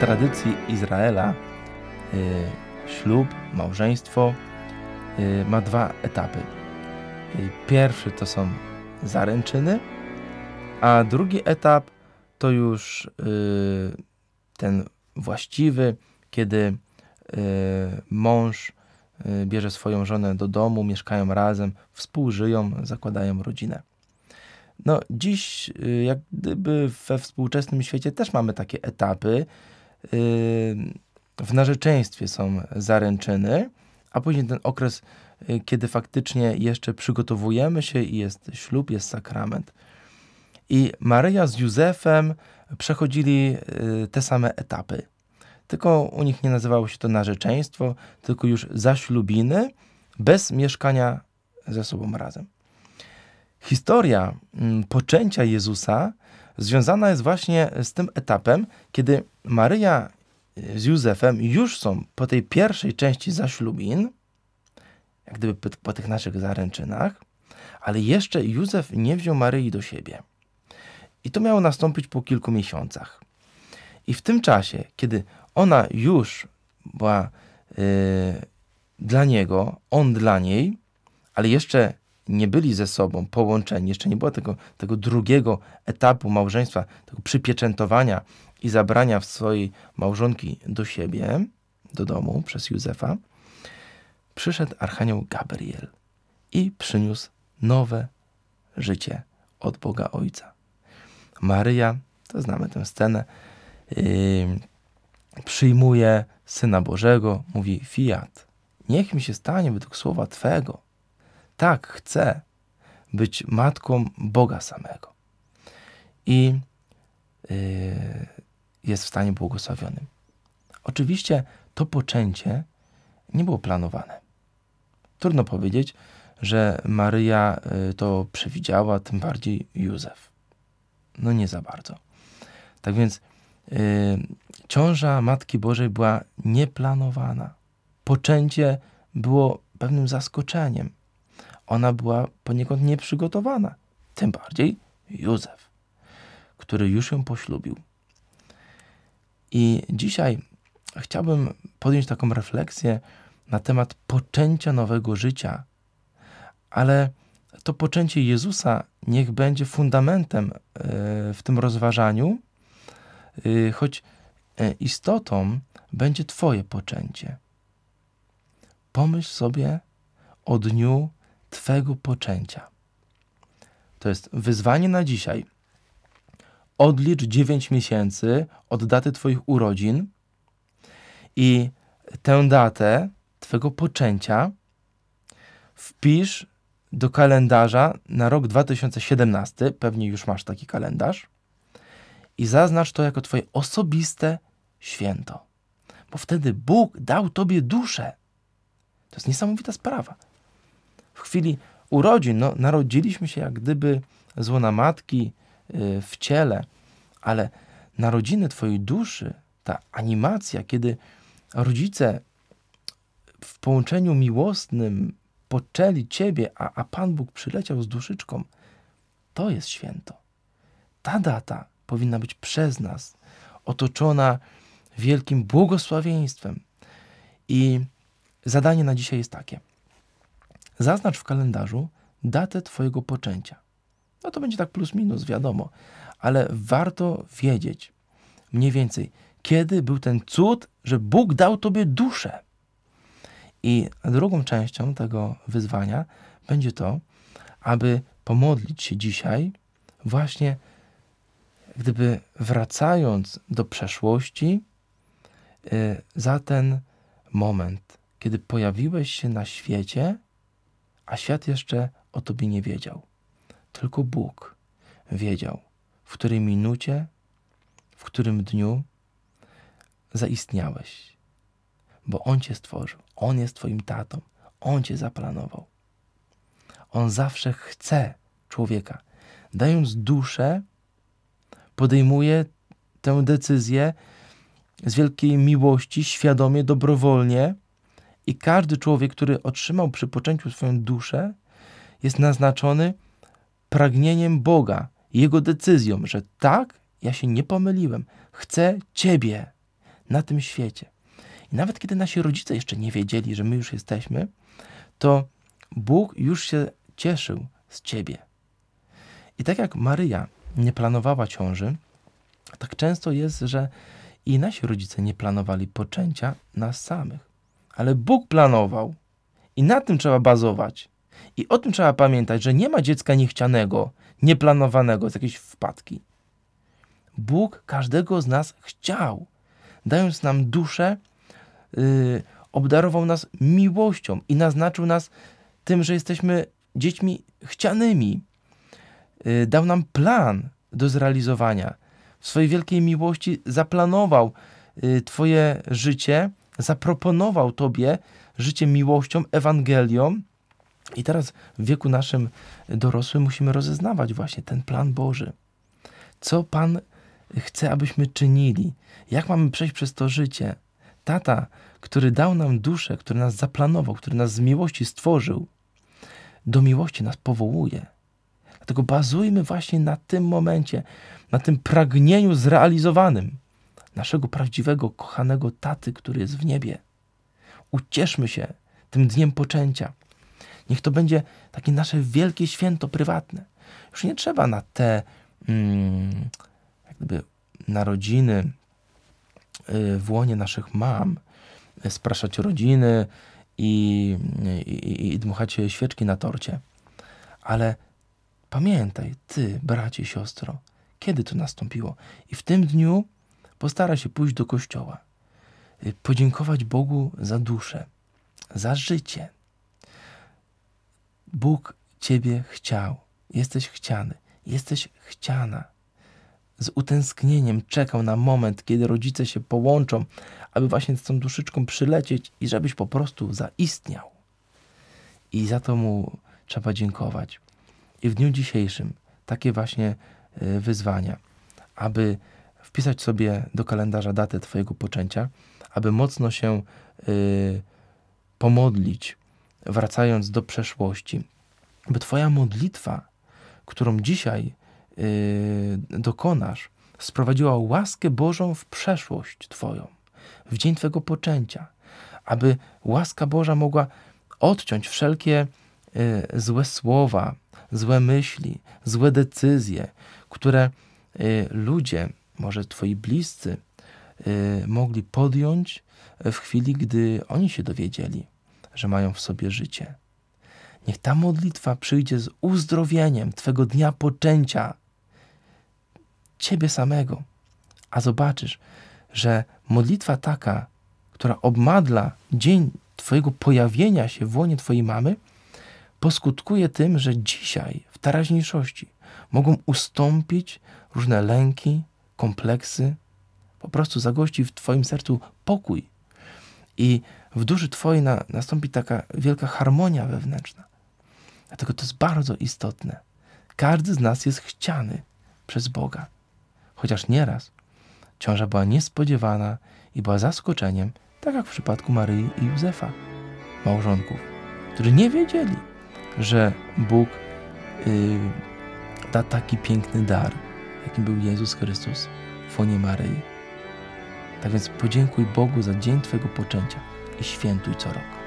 tradycji Izraela e, ślub, małżeństwo e, ma dwa etapy. E, pierwszy to są zaręczyny, a drugi etap to już ten właściwy, kiedy mąż bierze swoją żonę do domu, mieszkają razem, współżyją, zakładają rodzinę. No, dziś, jak gdyby we współczesnym świecie też mamy takie etapy, Y, w narzeczeństwie są zaręczyny, a później ten okres, y, kiedy faktycznie jeszcze przygotowujemy się i jest ślub, jest sakrament. I Maryja z Józefem przechodzili y, te same etapy. Tylko u nich nie nazywało się to narzeczeństwo, tylko już zaślubiny, bez mieszkania ze sobą razem. Historia mm, poczęcia Jezusa związana jest właśnie z tym etapem, kiedy Maryja z Józefem już są po tej pierwszej części zaślubin, jak gdyby po tych naszych zaręczynach, ale jeszcze Józef nie wziął Maryi do siebie. I to miało nastąpić po kilku miesiącach. I w tym czasie, kiedy ona już była yy, dla niego, on dla niej, ale jeszcze nie byli ze sobą połączeni, jeszcze nie było tego, tego drugiego etapu małżeństwa, tego przypieczętowania i zabrania w swojej małżonki do siebie, do domu przez Józefa, przyszedł archanioł Gabriel i przyniósł nowe życie od Boga Ojca. Maryja, to znamy tę scenę, yy, przyjmuje Syna Bożego, mówi fiat, niech mi się stanie według słowa Twego tak chce być matką Boga samego. I y, jest w stanie błogosławionym. Oczywiście to poczęcie nie było planowane. Trudno powiedzieć, że Maryja y, to przewidziała, tym bardziej Józef. No nie za bardzo. Tak więc yy, ciąża Matki Bożej była nieplanowana. Poczęcie było pewnym zaskoczeniem ona była poniekąd nieprzygotowana. Tym bardziej Józef, który już ją poślubił. I dzisiaj chciałbym podjąć taką refleksję na temat poczęcia nowego życia, ale to poczęcie Jezusa niech będzie fundamentem e, w tym rozważaniu, e, choć e, istotą będzie Twoje poczęcie. Pomyśl sobie o dniu Twego poczęcia. To jest wyzwanie na dzisiaj. Odlicz 9 miesięcy od daty Twoich urodzin i tę datę twojego poczęcia wpisz do kalendarza na rok 2017. Pewnie już masz taki kalendarz. I zaznacz to jako Twoje osobiste święto. Bo wtedy Bóg dał Tobie duszę. To jest niesamowita sprawa w chwili urodzin, no, narodziliśmy się jak gdyby z łona matki y, w ciele, ale narodziny twojej duszy, ta animacja, kiedy rodzice w połączeniu miłosnym poczęli ciebie, a, a Pan Bóg przyleciał z duszyczką, to jest święto. Ta data powinna być przez nas otoczona wielkim błogosławieństwem. I zadanie na dzisiaj jest takie – Zaznacz w kalendarzu datę Twojego poczęcia. No to będzie tak plus minus, wiadomo, ale warto wiedzieć mniej więcej, kiedy był ten cud, że Bóg dał Tobie duszę. I drugą częścią tego wyzwania będzie to, aby pomodlić się dzisiaj, właśnie gdyby wracając do przeszłości, y, za ten moment, kiedy pojawiłeś się na świecie a świat jeszcze o Tobie nie wiedział. Tylko Bóg wiedział, w której minucie, w którym dniu zaistniałeś, bo On Cię stworzył, On jest Twoim tatą, On Cię zaplanował. On zawsze chce człowieka. Dając duszę, podejmuje tę decyzję z wielkiej miłości, świadomie, dobrowolnie, i każdy człowiek, który otrzymał przy poczęciu swoją duszę, jest naznaczony pragnieniem Boga, jego decyzją, że tak, ja się nie pomyliłem, chcę Ciebie na tym świecie. I nawet kiedy nasi rodzice jeszcze nie wiedzieli, że my już jesteśmy, to Bóg już się cieszył z Ciebie. I tak jak Maryja nie planowała ciąży, tak często jest, że i nasi rodzice nie planowali poczęcia nas samych ale Bóg planował. I na tym trzeba bazować. I o tym trzeba pamiętać, że nie ma dziecka niechcianego, nieplanowanego z jakiejś wpadki. Bóg każdego z nas chciał, dając nam duszę, yy, obdarował nas miłością i naznaczył nas tym, że jesteśmy dziećmi chcianymi. Yy, dał nam plan do zrealizowania. W swojej wielkiej miłości zaplanował yy, Twoje życie zaproponował Tobie życie miłością, Ewangelią. I teraz w wieku naszym dorosłym musimy rozeznawać właśnie ten plan Boży. Co Pan chce, abyśmy czynili? Jak mamy przejść przez to życie? Tata, który dał nam duszę, który nas zaplanował, który nas z miłości stworzył, do miłości nas powołuje. Dlatego bazujmy właśnie na tym momencie, na tym pragnieniu zrealizowanym naszego prawdziwego, kochanego Taty, który jest w niebie. Ucieszmy się tym dniem poczęcia. Niech to będzie takie nasze wielkie święto prywatne. Już nie trzeba na te mm, jakby narodziny y, w łonie naszych mam spraszać rodziny i, i, i dmuchać świeczki na torcie. Ale pamiętaj, ty, bracie, siostro, kiedy to nastąpiło. I w tym dniu postara się pójść do kościoła, y, podziękować Bogu za duszę, za życie. Bóg Ciebie chciał, jesteś chciany, jesteś chciana. Z utęsknieniem czekał na moment, kiedy rodzice się połączą, aby właśnie z tą duszyczką przylecieć i żebyś po prostu zaistniał. I za to mu trzeba dziękować. I w dniu dzisiejszym takie właśnie y, wyzwania, aby wpisać sobie do kalendarza datę Twojego poczęcia, aby mocno się y, pomodlić, wracając do przeszłości, by Twoja modlitwa, którą dzisiaj y, dokonasz, sprowadziła łaskę Bożą w przeszłość Twoją, w dzień Twojego poczęcia, aby łaska Boża mogła odciąć wszelkie y, złe słowa, złe myśli, złe decyzje, które y, ludzie może twoi bliscy y, mogli podjąć y, w chwili, gdy oni się dowiedzieli, że mają w sobie życie. Niech ta modlitwa przyjdzie z uzdrowieniem Twego dnia poczęcia, Ciebie samego. A zobaczysz, że modlitwa taka, która obmadla dzień Twojego pojawienia się w łonie Twojej mamy, poskutkuje tym, że dzisiaj, w teraźniejszości, mogą ustąpić różne lęki, kompleksy, po prostu zagości w Twoim sercu pokój. I w duszy Twojej na, nastąpi taka wielka harmonia wewnętrzna. Dlatego to jest bardzo istotne. Każdy z nas jest chciany przez Boga. Chociaż nieraz ciąża była niespodziewana i była zaskoczeniem, tak jak w przypadku Maryi i Józefa, małżonków, którzy nie wiedzieli, że Bóg yy, da taki piękny dar jakim był Jezus Chrystus w łonie Maryi. Tak więc podziękuj Bogu za dzień Twojego poczęcia i świętuj co rok.